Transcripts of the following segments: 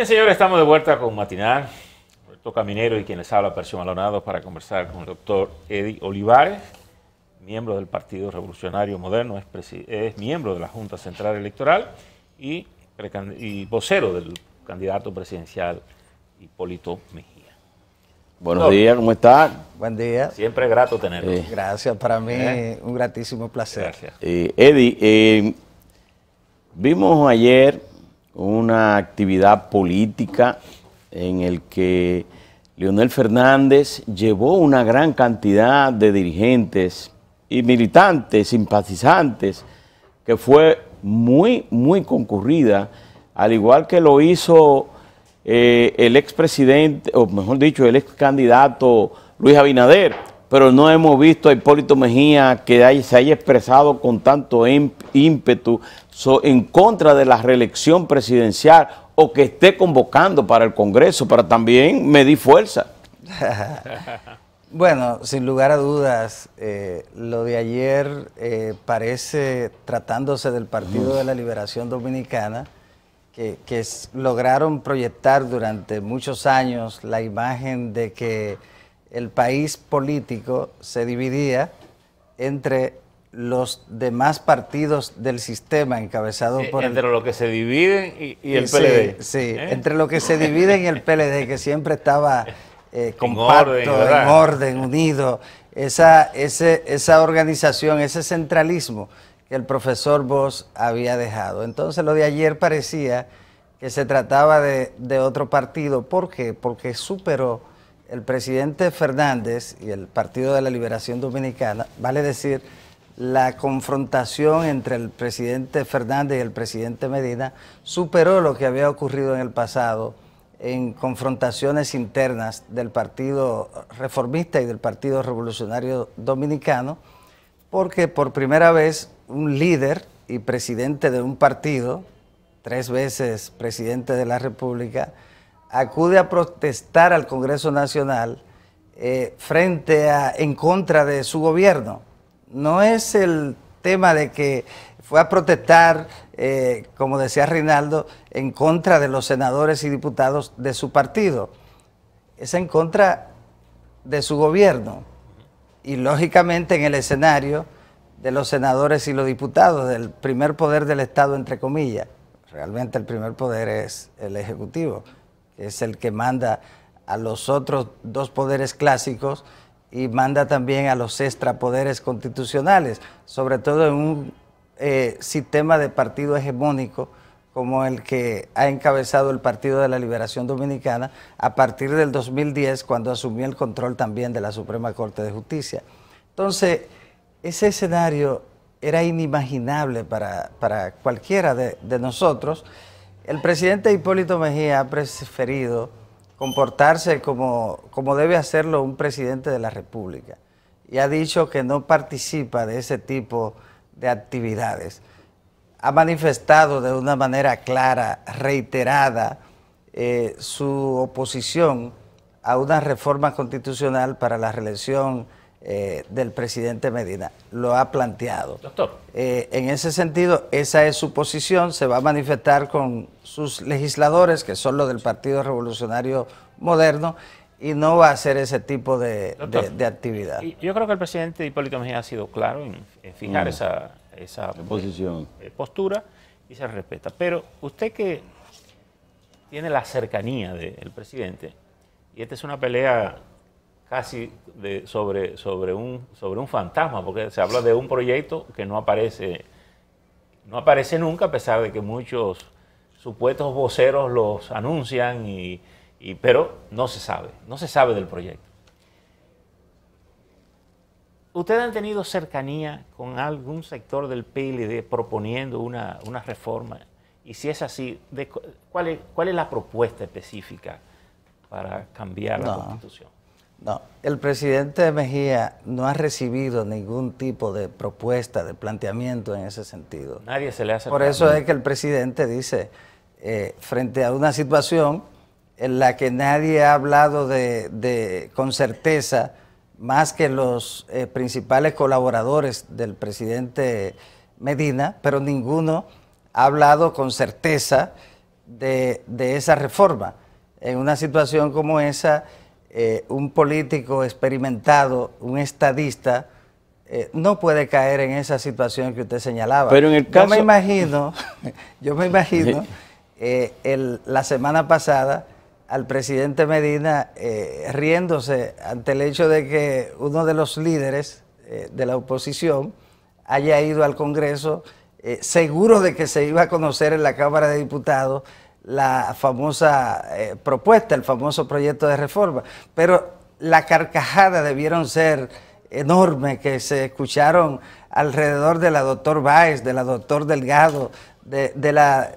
Bien, señores, estamos de vuelta con Matinal. Roberto Caminero y quienes les habla, Percio Malonado, para conversar con el doctor Eddie Olivares, miembro del Partido Revolucionario Moderno, es, miembro de la Junta Central Electoral y, vocero del candidato presidencial Hipólito Mejía. Buenos días, ¿cómo está? Buen día. Siempre grato tenerlo. Gracias, para mí ¿Eh? un gratísimo placer. Gracias. Eh, Eddie, eh, vimos ayer una actividad política en el que Leonel Fernández llevó una gran cantidad de dirigentes y militantes, simpatizantes, que fue muy, muy concurrida, al igual que lo hizo el eh, el expresidente, o mejor dicho, el ex candidato Luis Abinader pero no hemos visto a Hipólito Mejía que se haya expresado con tanto em-, ímpetu en contra de la reelección presidencial o que esté convocando para el Congreso para también medir fuerza. bueno, sin lugar a dudas, eh, lo de ayer eh, parece, tratándose del Partido de la Liberación Dominicana, que, lograron proyectar durante muchos años la imagen de que el país político se dividía entre los demás partidos del sistema encabezado por entre lo ¿Eh? que se dividen y, el PLD. Sí, entre lo que se dividen y el PLD, que siempre estaba eh, en orden, unido. Esa, ese, esa organización, ese centralismo que el profesor Vos había dejado. Entonces lo de ayer parecía que se trataba de, de otro partido. ¿Por qué? Porque superó el presidente Fernández y el Partido de la Liberación Dominicana, vale decir, la confrontación entre el presidente Fernández y el presidente Medina superó lo que había ocurrido en el pasado en confrontaciones internas del Partido Reformista y del Partido Revolucionario Dominicano, porque por primera vez un líder y presidente de un partido, tres veces presidente de la República, acude a protestar al Congreso Nacional eh, frente a, en contra de su gobierno. No es el tema de que fue a protestar, eh, como decía Reinaldo, en contra de los senadores y diputados de su partido. Es en contra de su gobierno. Y lógicamente en el escenario de los senadores y los diputados, del primer poder del Estado, entre comillas. Realmente el primer poder es el Ejecutivo es el que manda a los otros dos poderes clásicos y manda también a los extrapoderes constitucionales, sobre todo en un eh, sistema de partido hegemónico como el que ha encabezado el Partido de la Liberación Dominicana a partir del 2010, cuando asumió el control también de la Suprema Corte de Justicia. Entonces, ese escenario era inimaginable para, cualquiera de nosotros. El presidente Hipólito Mejía ha preferido comportarse como, debe hacerlo un presidente de la República y ha dicho que no participa de ese tipo de actividades. Ha manifestado de una manera clara, reiterada, eh, su oposición a una reforma constitucional para la reelección eh, del presidente Medina. Lo ha planteado. Doctor. Eh, en ese sentido, esa es su posición. Se va a manifestar con sus legisladores, que son los del Partido Revolucionario Moderno, y no va a hacer ese tipo de, actividad. Yo creo que el presidente Hipólito Mejía ha sido claro en, fijar mm. esa, posición. Eh, postura y se respeta. Pero usted que tiene la cercanía del presidente, y esta es una pelea casi de, sobre, un, sobre un fantasma, porque se habla de un proyecto que no aparece, no aparece nunca, a pesar de que muchos supuestos voceros los anuncian, y, pero no se sabe, no se sabe del proyecto. ¿Ustedes han tenido cercanía con algún sector del PLD proponiendo una, reforma? Y si es así, ¿cuál es, ¿cuál es la propuesta específica para cambiar la Constitución? No, el presidente Mejía no ha recibido ningún tipo de propuesta, de planteamiento en ese sentido. Nadie se le hace. Por eso es que el presidente dice, eh, frente a una situación en la que nadie ha hablado de, con certeza, más que los eh, principales colaboradores del presidente Medina, pero ninguno ha hablado con certeza de, de esa reforma. En una situación como esa eh, un político experimentado, un estadista, eh, no puede caer en esa situación que usted señalaba. Pero en el caso... Yo me imagino, yo me imagino, la semana pasada al presidente Medina eh, riéndose ante el hecho de que uno de los líderes de la oposición haya ido al Congreso seguro de que se iba a conocer en la Cámara de Diputados la famosa eh, propuesta, el famoso proyecto de reforma. Pero la carcajada debieron ser enorme que se escucharon alrededor de la doctor Báez, de la doctor Delgado, de, la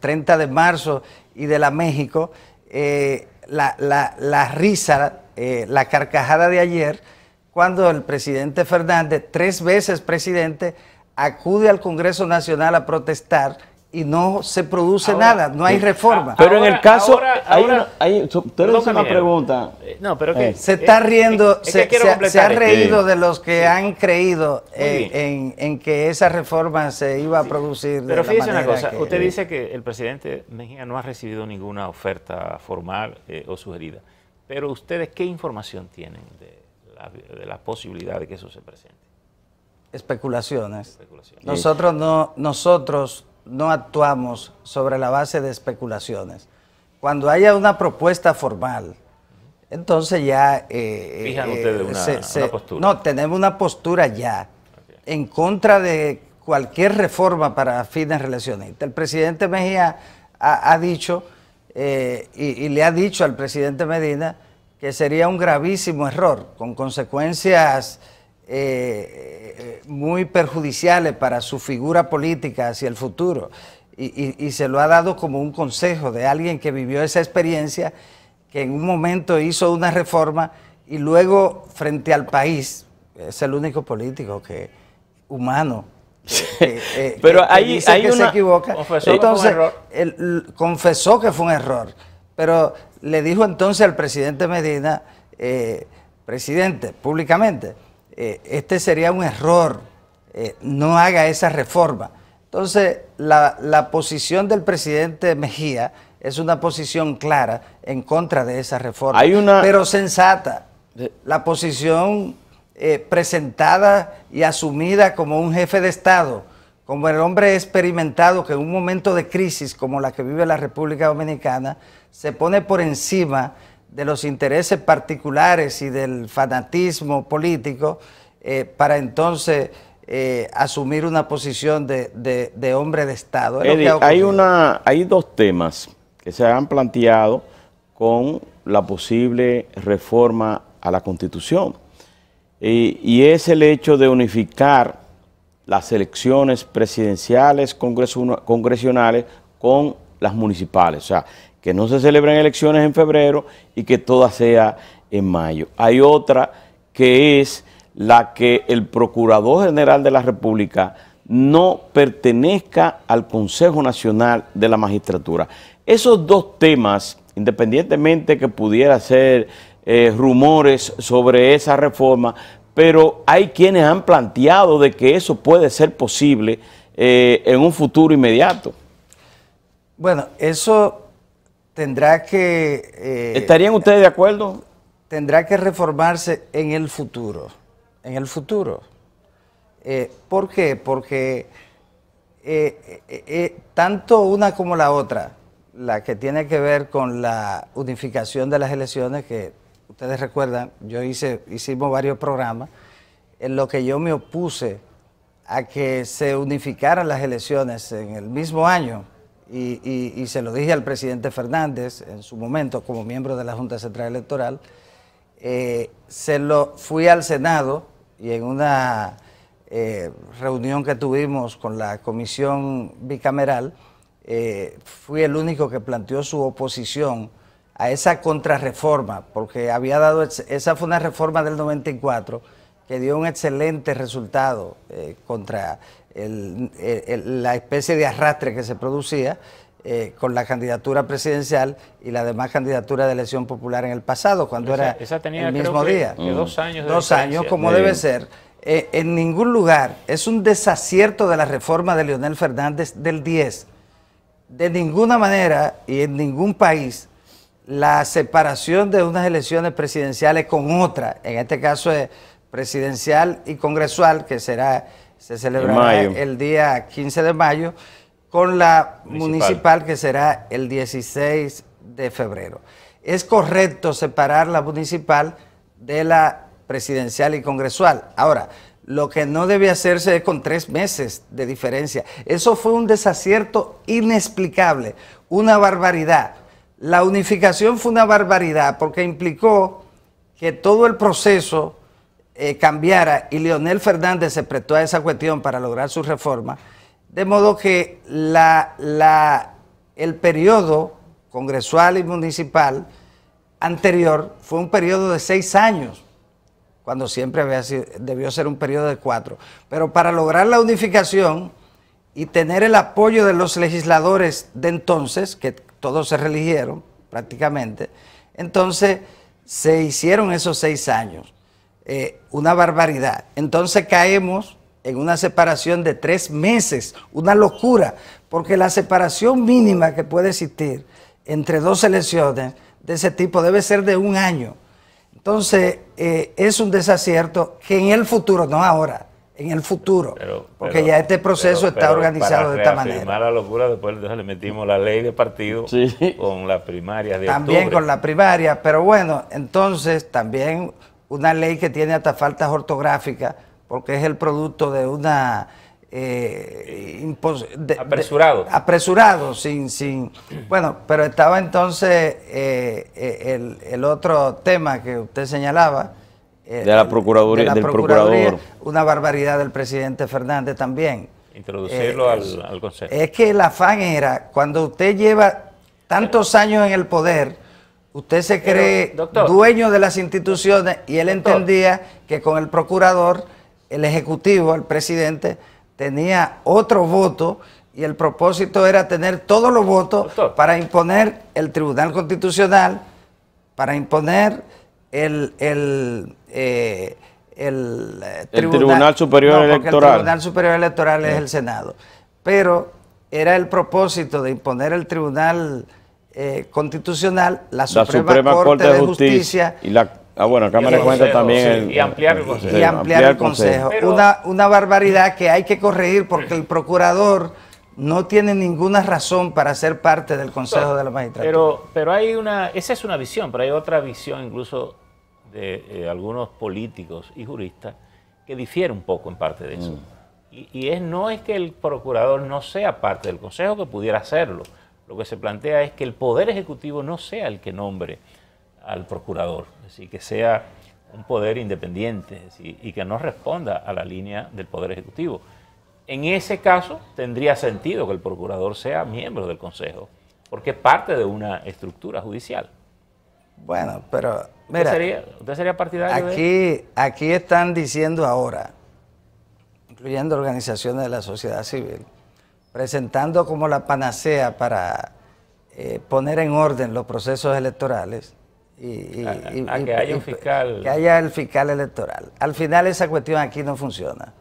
30 de marzo y de la México, eh, la, risa, eh, la carcajada de ayer, cuando el presidente Fernández, tres veces presidente, acude al Congreso Nacional a protestar y no se produce nada, no hay eh, reforma. Pero en el caso, ahora, hay tú una pregunta. Eh, no, pero eh. que, se está riendo, se, ha reído de los que han creído en, que esa reforma se iba a producir. Pero fíjese una cosa, usted dice que el presidente Mejía no ha recibido ninguna oferta formal o sugerida, pero ustedes qué información tienen de la, posibilidad de que eso se presente. Especulaciones. Especulaciones. Nosotros no, nosotros no actuamos sobre la base de especulaciones. Cuando haya una propuesta formal, entonces ya... Eh, eh, Fijan eh, ustedes una, postura. No, tenemos una postura ya en contra de cualquier reforma para fines relacionistas. El presidente Mejía ha, dicho y, le ha dicho al presidente Medina que sería un gravísimo error con consecuencias eh, eh, muy perjudiciales para su figura política hacia el futuro. Y, se lo ha dado como un consejo de alguien que vivió esa experiencia, que en un momento hizo una reforma y luego frente al país, es el único político que humano. Pero ahí dice se equivoca. entonces, confesó que fue un error. Pero le dijo entonces al presidente Medina, eh, presidente, públicamente, eh, este sería un error, eh, no haga esa reforma. Entonces, la, posición del presidente Mejía es una posición clara en contra de esa reforma, pero sensata. La posición eh, presentada y asumida como un jefe de Estado, como el hombre experimentado que en un momento de crisis como la que vive la República Dominicana, se pone por encima de los intereses particulares y del fanatismo político eh, para entonces eh, asumir una posición de, hombre de Estado. hay, una, hay dos temas que se han planteado con la posible reforma a la Constitución y, y es el hecho de unificar las elecciones presidenciales, congresionales con las municipales, o sea, que no se celebren elecciones en febrero y que todas sea en mayo. Hay otra que es la que el Procurador General de la República no pertenezca al Consejo Nacional de la Magistratura. Esos dos temas, independientemente que pudiera ser eh, rumores sobre esa reforma, pero hay quienes han planteado de que eso puede ser posible eh, en un futuro inmediato. Bueno, eso tendrá que... Eh, ¿Estarían ustedes de acuerdo? Tendrá que reformarse en el futuro, en el futuro. Eh, ¿Por qué? Porque eh, tanto una como la otra, la que tiene que ver con la unificación de las elecciones, que ustedes recuerdan, yo hice, hicimos varios programas, en lo que yo me opuse a que se unificaran las elecciones en el mismo año, y, se lo dije al presidente Fernández en su momento como miembro de la Junta Central Electoral, eh, se lo fui al Senado y en una eh, reunión que tuvimos con la comisión bicameral, eh, fui el único que planteó su oposición a esa contrarreforma, porque había dado, esa fue una reforma del 94 que dio un excelente resultado contra la especie de arrastre que se producía eh, con la candidatura presidencial y la demás candidatura de elección popular en el pasado, cuando era el mismo día. dos años. como debe ser. Eh, en ningún lugar es un desacierto de la reforma de Leonel Fernández del 10. De ninguna manera y en ningún país la separación de unas elecciones presidenciales con otra, en este caso es eh, presidencial y congresual, que será se celebrará el día 15 de mayo con la municipal. que será el 16 de febrero. Es correcto separar la municipal de la presidencial y congresual. Ahora, lo que no debe hacerse es con tres meses de diferencia. Eso fue un desacierto inexplicable, una barbaridad. La unificación fue una barbaridad porque implicó que todo el proceso eh, cambiara y Leonel Fernández se prestó a esa cuestión para lograr su reforma, de modo que la, la, el periodo congresual y municipal anterior fue un periodo de seis años, cuando siempre había sido, debió ser un periodo de cuatro. Pero para lograr la unificación y tener el apoyo de los legisladores de entonces, que todos se religieron prácticamente, entonces se hicieron esos seis años. Eh, una barbaridad. Entonces caemos en una separación de tres meses, una locura, porque la separación mínima que puede existir entre dos elecciones de ese tipo debe ser de un año. Entonces, eh, es un desacierto que en el futuro, no ahora, en el futuro, porque ya este proceso está organizado de esta manera. la locura, después le metimos la ley de partido con la primaria de También con la primaria, pero bueno, entonces también una ley que tiene hasta faltas ortográficas, porque es el producto de una... Eh, apresurado. apresurado, sin, sin... Bueno, pero estaba entonces eh, eh, el, otro tema que usted señalaba. de la Procuraduría, Procurador. Una barbaridad del presidente Fernández también. Introducirlo al Consejo. Es que el afán era, cuando usted lleva tantos años en el poder Usted se cree dueño de las instituciones y él entendía que con el procurador, el ejecutivo, el presidente, tenía otro voto y el propósito era tener todos los votos para imponer el Tribunal Constitucional, para imponer el, el, eh, eh, tribunal, Superior Electoral. El Tribunal Superior Electoral es el Senado. Pero era el propósito de imponer el Tribunal eh, constitucional, la Suprema, Corte, de Justicia, y la ah, Cámara de Cuentas también. y ampliar el eh, Consejo. Y ampliar el Consejo. una, una barbaridad que hay que corregir porque el procurador no tiene ninguna razón para ser parte del Consejo de la Magistratura. Pero, pero hay una, esa es una visión, pero hay otra visión incluso de eh, algunos políticos y juristas que difiere un poco en parte de eso. Mm. Y, y es, no es que el procurador no sea parte del Consejo, que pudiera hacerlo, lo que se plantea es que el Poder Ejecutivo no sea el que nombre al procurador, es decir, que sea un poder independiente y que no responda a la línea del Poder Ejecutivo. En ese caso tendría sentido que el procurador sea miembro del Consejo, porque es parte de una estructura judicial. Bueno, pero ¿Usted sería, partidario aquí, de aquí están diciendo ahora, incluyendo organizaciones de la sociedad civil, presentando como la panacea para eh, poner en orden los procesos electorales. Y, que haya un fiscal. Que haya el fiscal electoral. Al final esa cuestión aquí no funciona.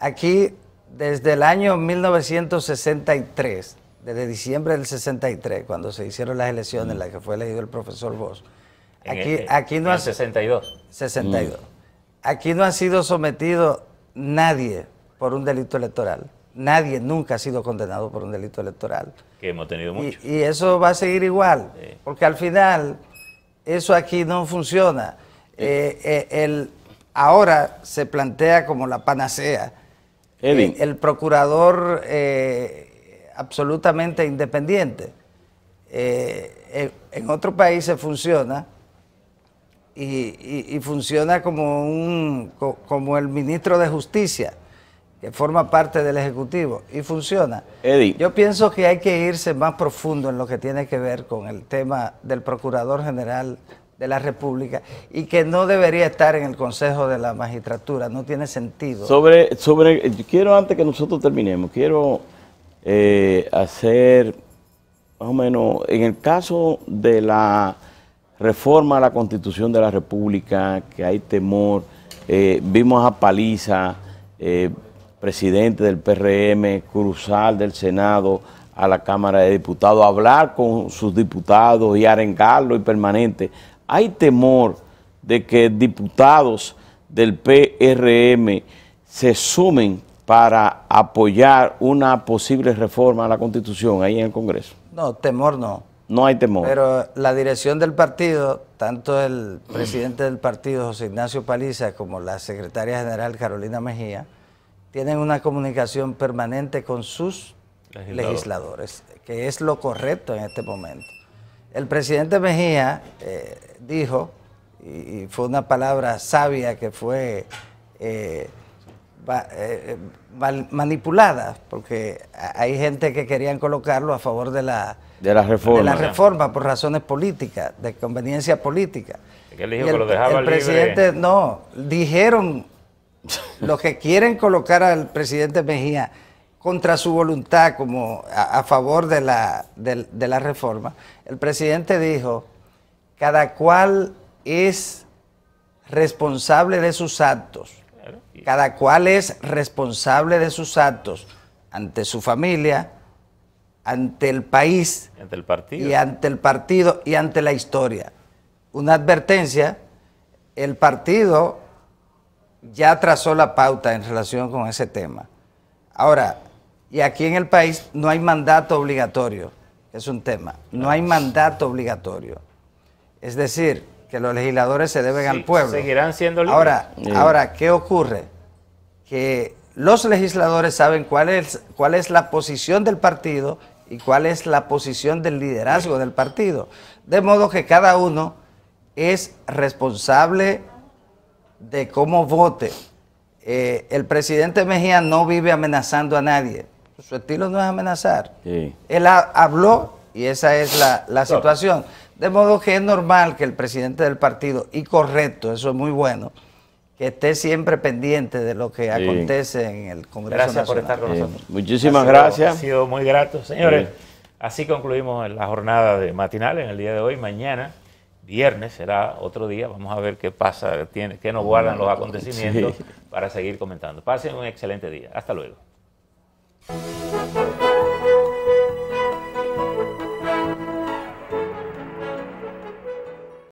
Aquí, desde el año 1963, desde diciembre del 63, cuando se hicieron las elecciones en mm. las que fue elegido el profesor Voss, aquí, 62. Mm. Aquí no ha sido sometido nadie por un delito electoral nadie nunca ha sido condenado por un delito electoral. Que hemos tenido mucho. Y, eso va a seguir igual, porque al final eso aquí no funciona. Eh, eh, ahora se plantea como la panacea. El, el procurador eh, absolutamente independiente. En, otro país se funciona y, y, funciona como, un, como el ministro de Justicia que forma parte del Ejecutivo y funciona. Yo pienso que hay que irse más profundo en lo que tiene que ver con el tema del Procurador General de la República y que no debería estar en el Consejo de la Magistratura, no tiene sentido. Sobre, sobre quiero antes que nosotros terminemos, quiero eh, hacer más o menos, en el caso de la reforma a la Constitución de la República, que hay temor, eh, vimos a Paliza... Eh, presidente del PRM, cruzar del Senado a la Cámara de Diputados, hablar con sus diputados y arengarlo y permanente. Hay temor de que diputados del PRM se sumen para apoyar una posible reforma a la Constitución ahí en el Congreso. No, temor no. No hay temor. Pero la dirección del partido, tanto el presidente del partido, José Ignacio Paliza, como la secretaria general, Carolina Mejía, tienen una comunicación permanente con sus legisladores, que es lo correcto en este momento. El presidente Mejía eh, dijo, y, fue una palabra sabia que fue eh, eh, manipulada, porque hay gente que querían colocarlo a favor de la, la, reforma. por razones políticas, de conveniencia política. el, presidente no, dijeron los que quieren colocar al presidente Mejía contra su voluntad como a, favor de la, la reforma, el presidente dijo, cada cual es responsable de sus actos, cada cual es responsable de sus actos ante su familia, ante el país, ante partido. y ante el partido y ante la historia. Una advertencia, el partido ya trazó la pauta en relación con ese tema. Ahora, y aquí en el país no hay mandato obligatorio, es un tema, no hay mandato obligatorio. Es decir, que los legisladores se deben al pueblo. Seguirán siendo Ahora, ahora, ¿qué ocurre? Que los legisladores saben cuál es, cuál es la posición del partido y cuál es la posición del liderazgo del partido. De modo que cada uno es responsable de cómo vote. Eh, el presidente Mejía no vive amenazando a nadie. Su estilo no es amenazar. Él habló y esa es la, situación. De modo que es normal que el presidente del partido, y correcto, eso es muy bueno, que esté siempre pendiente de lo que acontece en el Congreso Gracias por estar con nosotros. muchísimas gracias. Ha sido muy grato, señores. Así concluimos la jornada de matinal en el día de hoy. Mañana viernes será otro día. Vamos a ver qué pasa, qué nos guardan los acontecimientos para seguir comentando. Pasen un excelente día. Hasta luego.